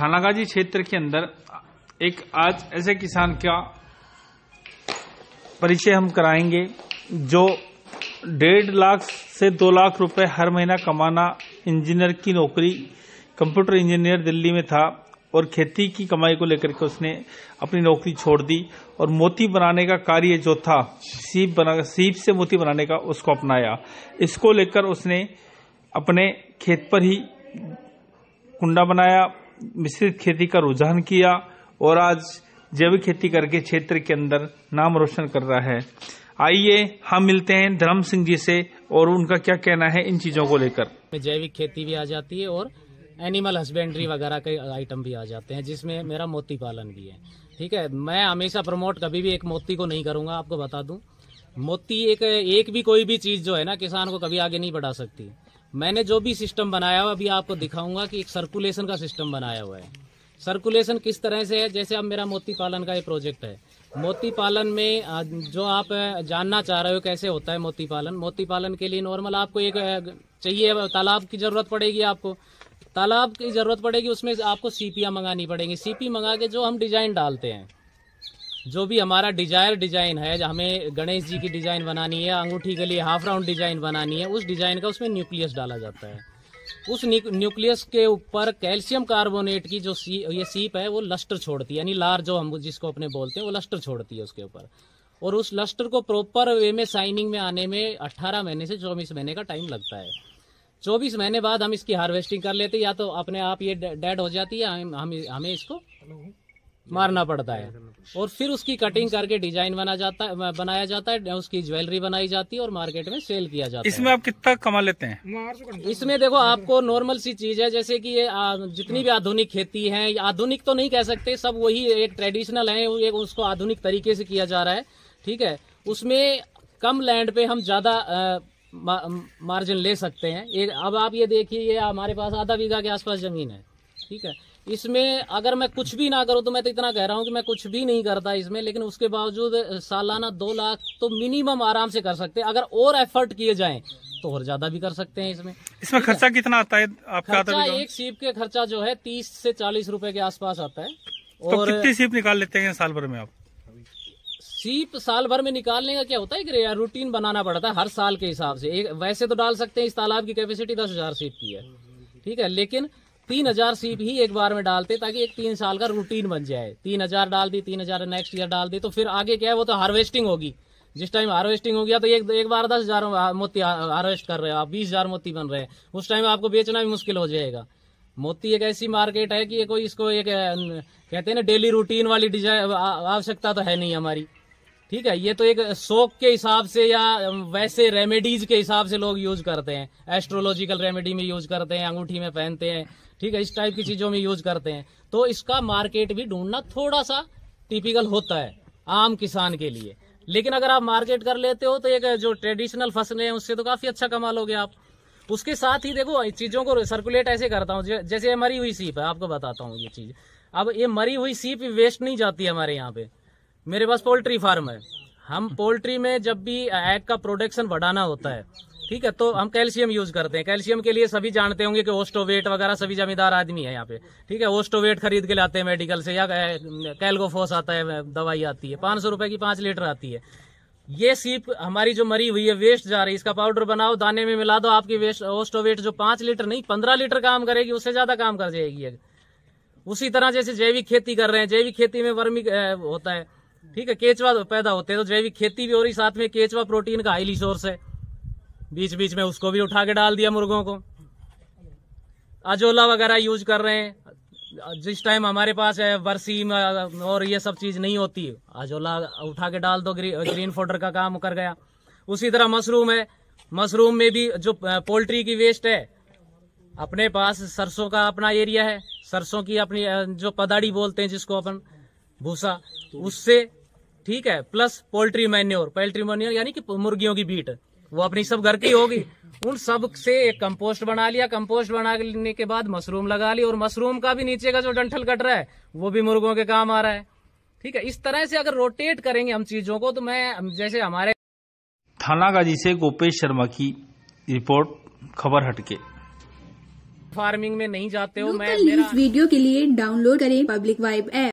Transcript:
थानागाजी क्षेत्र के अंदर एक आज ऐसे किसान का परिचय हम कराएंगे जो डेढ़ लाख से दो लाख रुपए हर महीना कमाना इंजीनियर की नौकरी कंप्यूटर इंजीनियर दिल्ली में था और खेती की कमाई को लेकर के उसने अपनी नौकरी छोड़ दी और मोती बनाने का कार्य जो था सीप बना सीप से मोती बनाने का उसको अपनाया इसको लेकर उसने अपने खेत पर ही कुंडा बनाया मिश्रित खेती का रुझान किया और आज जैविक खेती करके क्षेत्र के अंदर नाम रोशन कर रहा है आइए हम मिलते हैं धर्म सिंह जी से और उनका क्या कहना है इन चीजों को लेकर जैविक खेती भी आ जाती है और एनिमल हस्बेंड्री वगैरह के आइटम भी आ जाते हैं जिसमें मेरा मोती पालन भी है ठीक है मैं हमेशा प्रमोट कभी भी एक मोती को नहीं करूंगा आपको बता दूं मोती एक एक भी कोई भी चीज जो है ना किसान को कभी आगे नहीं बढ़ा सकती मैंने जो भी सिस्टम बनाया हुआ अभी आपको दिखाऊंगा कि एक सर्कुलेशन का सिस्टम बनाया हुआ है सर्कुलेशन किस तरह से है जैसे अब मेरा मोती पालन का ये प्रोजेक्ट है मोती पालन में जो आप जानना चाह रहे हो कैसे होता है मोती पालन मोती पालन के लिए नॉर्मल आपको एक चाहिए तालाब की ज़रूरत पड़ेगी आपको तालाब की ज़रूरत पड़ेगी उसमें आपको सीपियाँ मंगानी पड़ेंगी सीपी मंगा के जो हम डिज़ाइन डालते हैं जो भी हमारा डिजायर डिजाइन है हमें गणेश जी की डिजाइन बनानी है अंगूठी के लिए हाफ राउंड डिजाइन बनानी है उस डिजाइन का उसमें न्यूक्लियस डाला जाता है उस न्यूक्लियस के ऊपर कैल्शियम कार्बोनेट की जो सी ये सीप है वो लस्टर छोड़ती है यानी लार जो हम जिसको अपने बोलते हैं वो लस्टर छोड़ती है उसके ऊपर और उस लस्टर को प्रॉपर वे में साइनिंग में आने में 18 महीने से चौबीस महीने का टाइम लगता है चौबीस महीने बाद हम इसकी हार्वेस्टिंग कर लेते या तो अपने आप ये डेड हो जाती है हम हमें इसको मारना पड़ता है और फिर उसकी कटिंग करके डिजाइन बना जाता है बनाया जाता है उसकी ज्वेलरी बनाई जाती है और मार्केट में सेल किया जाता इसमें है इसमें आप कितना कमा लेते हैं इसमें देखो आपको नॉर्मल सी चीज है जैसे कि ये जितनी भी आधुनिक खेती है आधुनिक तो नहीं कह सकते सब वही एक ट्रेडिशनल है एक उसको आधुनिक तरीके से किया जा रहा है ठीक है उसमें कम लैंड पे हम ज्यादा मार्जिन ले सकते हैं अब आप ये देखिए ये हमारे पास आधा बीघा के आसपास जमीन है ठीक है इसमें अगर मैं कुछ भी ना करूँ तो मैं तो इतना कह रहा हूँ कि मैं कुछ भी नहीं करता इसमें लेकिन उसके बावजूद सालाना दो लाख तो मिनिमम आराम से कर सकते हैं अगर और एफर्ट किए जाएं तो और ज्यादा भी कर सकते हैं इसमें इसमें खर्चा कितना आता है आपका खर्चा एक सीप के खर्चा जो है तीस से चालीस रूपए के आसपास आता है तो और तो कितनी सीप निकाल लेते हैं साल भर में आप सीप साल भर में निकालने का क्या होता है कि रूटीन बनाना पड़ता है हर साल के हिसाब से एक वैसे तो डाल सकते हैं इस तालाब की कैपेसिटी दस हजार सीप की है ठीक है लेकिन तीन हजार सीप ही एक बार में डालते ताकि एक तीन साल का रूटीन बन जाए तीन हजार डाल दी तीन हजार नेक्स्ट ईयर डाल दी तो फिर आगे क्या है वो तो हार्वेस्टिंग होगी जिस टाइम हार्वेस्टिंग हो गया तो एक एक बार दस हजार मोती हार्वेस्ट कर रहे हो आप बीस हजार मोती बन रहे हैं उस टाइम आपको बेचना भी मुश्किल हो जाएगा मोती एक ऐसी मार्केट है कि ये कोई इसको एक कहते हैं ना डेली रूटीन वाली डिजाइन आवश्यकता तो है नहीं हमारी ठीक है ये तो एक शौक के हिसाब से या वैसे रेमेडीज के हिसाब से लोग यूज करते हैं एस्ट्रोलॉजिकल रेमेडी में यूज करते हैं अंगूठी में पहनते हैं ठीक है इस टाइप की चीज़ों में यूज करते हैं तो इसका मार्केट भी ढूंढना थोड़ा सा टिपिकल होता है आम किसान के लिए लेकिन अगर आप मार्केट कर लेते हो तो एक जो ट्रेडिशनल फसलें हैं उससे तो काफ़ी अच्छा कमा लोगे आप उसके साथ ही देखो चीज़ों को सर्कुलेट ऐसे करता हूँ जैसे मरी हुई सीप है आपको बताता हूँ ये चीज़ अब ये मरी हुई सीप वेस्ट नहीं जाती है हमारे यहाँ पे मेरे पास पोल्ट्री फार्म है हम पोल्ट्री में जब भी एग का प्रोडक्शन बढ़ाना होता है ठीक है तो हम कैल्शियम यूज करते हैं कैल्शियम के लिए सभी जानते होंगे कि ओस्टोवेट वगैरह सभी जमींदार आदमी है यहाँ पे ठीक है ओस्टोवेट खरीद के लाते हैं मेडिकल से या कैलगोफोस आता है दवाई आती है पांच सौ रुपए की पांच लीटर आती है ये सीप हमारी जो मरी हुई है वेस्ट जा रही है इसका पाउडर बनाओ दाने में मिला दो आपकी वेस्ट ओस्टोवेट जो पांच लीटर नहीं पंद्रह लीटर काम करेगी उससे ज्यादा काम कर जाएगी उसी तरह जैसे जैविक खेती कर रहे हैं जैविक खेती में वर्मी होता है ठीक है केचवा पैदा होते हैं तो जैविक खेती भी हो रही साथ में केचवा प्रोटीन का हाईली सोर्स है बीच बीच में उसको भी उठा के डाल दिया मुर्गों को अजोला वगैरह यूज कर रहे हैं जिस टाइम हमारे पास है बरसीम और ये सब चीज नहीं होती अजोला उठा के डाल दो ग्री, ग्रीन फोडर का काम कर गया उसी तरह मशरूम है मशरूम में भी जो पोल्ट्री की वेस्ट है अपने पास सरसों का अपना एरिया है सरसों की अपनी जो पदाड़ी बोलते हैं जिसको अपन भूसा उससे ठीक है plus poultry manure poultry manure यानी कि मुर्गियों की बीट वो अपनी सब घर की होगी उन सब से एक कंपोस्ट बना लिया कंपोस्ट बनाने के बाद मशरूम लगा ली और मशरूम का भी नीचे का जो डंठल कट रहा है वो भी मुर्गों के काम आ रहा है ठीक है इस तरह से अगर रोटेट करेंगे हम चीजों को तो मैं जैसे हमारे थाना गाजी से गोपेश शर्मा की रिपोर्ट खबर हटके फार्मिंग में नहीं जाते हो मैं मेरा... वीडियो के लिए डाउनलोड करें पब्लिक वाइब ऐप